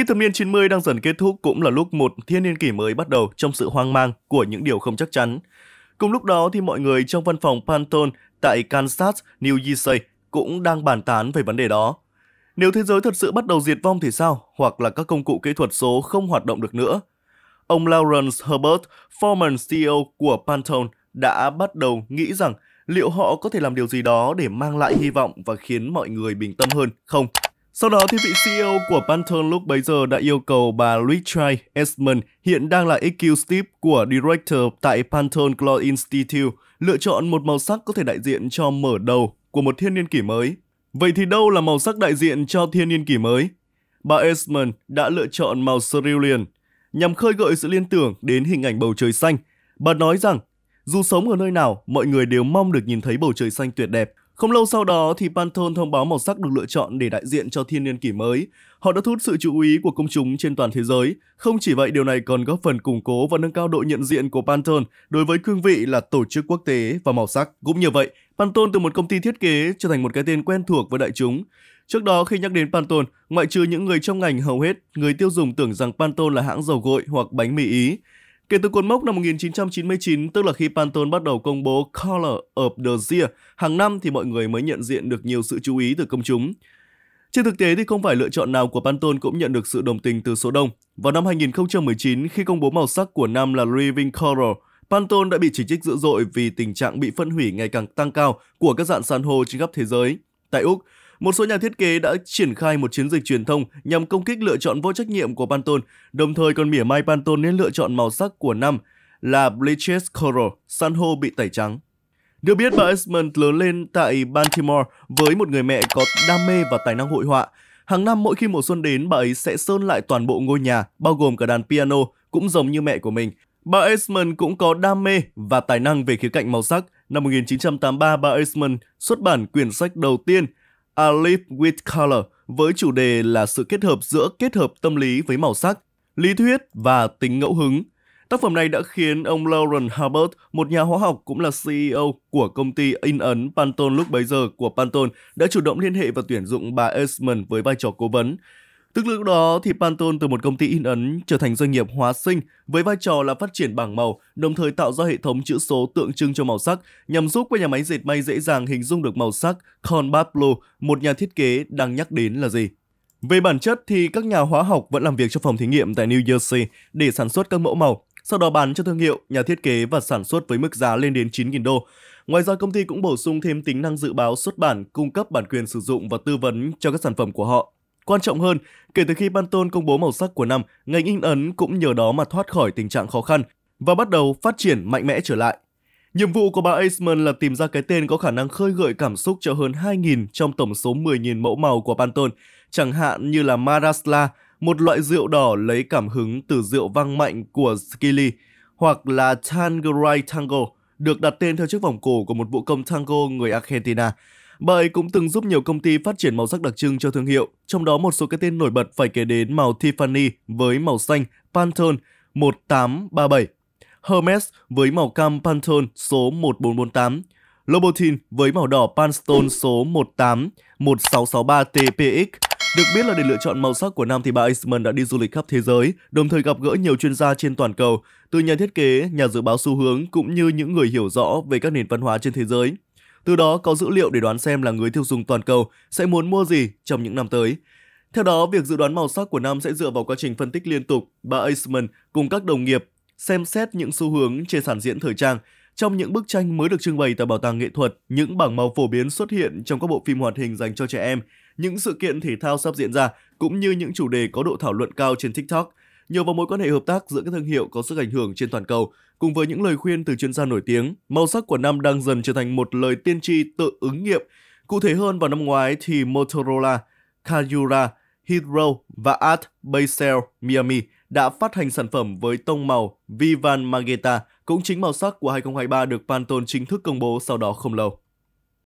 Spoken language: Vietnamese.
Khi thập niên 90 đang dần kết thúc cũng là lúc một thiên niên kỷ mới bắt đầu trong sự hoang mang của những điều không chắc chắn. Cùng lúc đó thì mọi người trong văn phòng Pantone tại Kansas, New Jersey cũng đang bàn tán về vấn đề đó. Nếu thế giới thật sự bắt đầu diệt vong thì sao? Hoặc là các công cụ kỹ thuật số không hoạt động được nữa? Ông Lawrence Herbert, former CEO của Pantone, đã bắt đầu nghĩ rằng liệu họ có thể làm điều gì đó để mang lại hy vọng và khiến mọi người bình tâm hơn không? Sau đó thì vị CEO của Pantone lúc bấy giờ đã yêu cầu bà Richard Esmond, hiện đang là executive của director tại Pantone Cloud Institute, lựa chọn một màu sắc có thể đại diện cho mở đầu của một thiên niên kỷ mới. Vậy thì đâu là màu sắc đại diện cho thiên niên kỷ mới? Bà Esmond đã lựa chọn màu cerulean nhằm khơi gợi sự liên tưởng đến hình ảnh bầu trời xanh. Bà nói rằng, dù sống ở nơi nào, mọi người đều mong được nhìn thấy bầu trời xanh tuyệt đẹp. Không lâu sau đó thì Pantone thông báo màu sắc được lựa chọn để đại diện cho thiên niên kỷ mới. Họ đã thu hút sự chú ý của công chúng trên toàn thế giới. Không chỉ vậy, điều này còn góp phần củng cố và nâng cao độ nhận diện của Pantone đối với cương vị là tổ chức quốc tế và màu sắc. Cũng như vậy, Pantone từ một công ty thiết kế trở thành một cái tên quen thuộc với đại chúng. Trước đó khi nhắc đến Pantone, ngoại trừ những người trong ngành hầu hết, người tiêu dùng tưởng rằng Pantone là hãng dầu gội hoặc bánh mì Ý. Kể từ cuốn mốc năm 1999, tức là khi Pantone bắt đầu công bố Color of the Year, hàng năm thì mọi người mới nhận diện được nhiều sự chú ý từ công chúng. Trên thực tế thì không phải lựa chọn nào của Pantone cũng nhận được sự đồng tình từ số đông. Vào năm 2019, khi công bố màu sắc của năm là Living Color, Pantone đã bị chỉ trích dữ dội vì tình trạng bị phân hủy ngày càng tăng cao của các dạng san hô trên khắp thế giới – Tại Úc, một số nhà thiết kế đã triển khai một chiến dịch truyền thông nhằm công kích lựa chọn vô trách nhiệm của Pantone, đồng thời còn mỉa mai Pantone nên lựa chọn màu sắc của năm là Bleached Coral, san hô bị tẩy trắng. Được biết, bà Esmond lớn lên tại Baltimore với một người mẹ có đam mê và tài năng hội họa. Hàng năm mỗi khi mùa xuân đến, bà ấy sẽ sơn lại toàn bộ ngôi nhà, bao gồm cả đàn piano, cũng giống như mẹ của mình. Bà Esmond cũng có đam mê và tài năng về khía cạnh màu sắc. Năm 1983, bà Eastman xuất bản quyển sách đầu tiên A Leaf with Color với chủ đề là sự kết hợp giữa kết hợp tâm lý với màu sắc, lý thuyết và tính ngẫu hứng. Tác phẩm này đã khiến ông Lauren Hubbard, một nhà hóa học cũng là CEO của công ty in ấn Pantone lúc bấy giờ của Pantone, đã chủ động liên hệ và tuyển dụng bà Eastman với vai trò cố vấn. Tức lúc đó thì Pantone từ một công ty in ấn trở thành doanh nghiệp hóa sinh với vai trò là phát triển bảng màu, đồng thời tạo ra hệ thống chữ số tượng trưng cho màu sắc nhằm giúp các nhà máy dệt may dễ dàng hình dung được màu sắc Conbat Blue, một nhà thiết kế đang nhắc đến là gì. Về bản chất thì các nhà hóa học vẫn làm việc trong phòng thí nghiệm tại New Jersey để sản xuất các mẫu màu, sau đó bán cho thương hiệu, nhà thiết kế và sản xuất với mức giá lên đến 9.000 đô. Ngoài ra công ty cũng bổ sung thêm tính năng dự báo xuất bản, cung cấp bản quyền sử dụng và tư vấn cho các sản phẩm của họ. Quan trọng hơn, kể từ khi Pantone công bố màu sắc của năm, ngành in ấn cũng nhờ đó mà thoát khỏi tình trạng khó khăn và bắt đầu phát triển mạnh mẽ trở lại. Nhiệm vụ của bà Aceman là tìm ra cái tên có khả năng khơi gợi cảm xúc cho hơn 2.000 trong tổng số 10.000 mẫu màu của Pantone, chẳng hạn như là Marasla, một loại rượu đỏ lấy cảm hứng từ rượu vang mạnh của Skilly, hoặc là Tangerai Tango, được đặt tên theo chiếc vòng cổ của một vũ công tango người Argentina. Bà ấy cũng từng giúp nhiều công ty phát triển màu sắc đặc trưng cho thương hiệu, trong đó một số cái tên nổi bật phải kể đến màu Tiffany với màu xanh Pantone 1837, Hermes với màu cam Pantone số 1448, Louboutin với màu đỏ Pantone số 181663TPX. Được biết là để lựa chọn màu sắc của nam thì bà Eastman đã đi du lịch khắp thế giới, đồng thời gặp gỡ nhiều chuyên gia trên toàn cầu, từ nhà thiết kế, nhà dự báo xu hướng cũng như những người hiểu rõ về các nền văn hóa trên thế giới từ đó có dữ liệu để đoán xem là người tiêu dùng toàn cầu sẽ muốn mua gì trong những năm tới. Theo đó, việc dự đoán màu sắc của năm sẽ dựa vào quá trình phân tích liên tục, bà Eisman cùng các đồng nghiệp xem xét những xu hướng trên sản diễn thời trang. Trong những bức tranh mới được trưng bày tại Bảo tàng Nghệ thuật, những bảng màu phổ biến xuất hiện trong các bộ phim hoạt hình dành cho trẻ em, những sự kiện thể thao sắp diễn ra, cũng như những chủ đề có độ thảo luận cao trên TikTok. Nhờ vào mối quan hệ hợp tác giữa các thương hiệu có sức ảnh hưởng trên toàn cầu, cùng với những lời khuyên từ chuyên gia nổi tiếng, màu sắc của năm đang dần trở thành một lời tiên tri tự ứng nghiệm. Cụ thể hơn vào năm ngoái thì Motorola, Cayura, Hydro và Art Basel Miami đã phát hành sản phẩm với tông màu Vivan Magenta, cũng chính màu sắc của 2023 được Pantone chính thức công bố sau đó không lâu.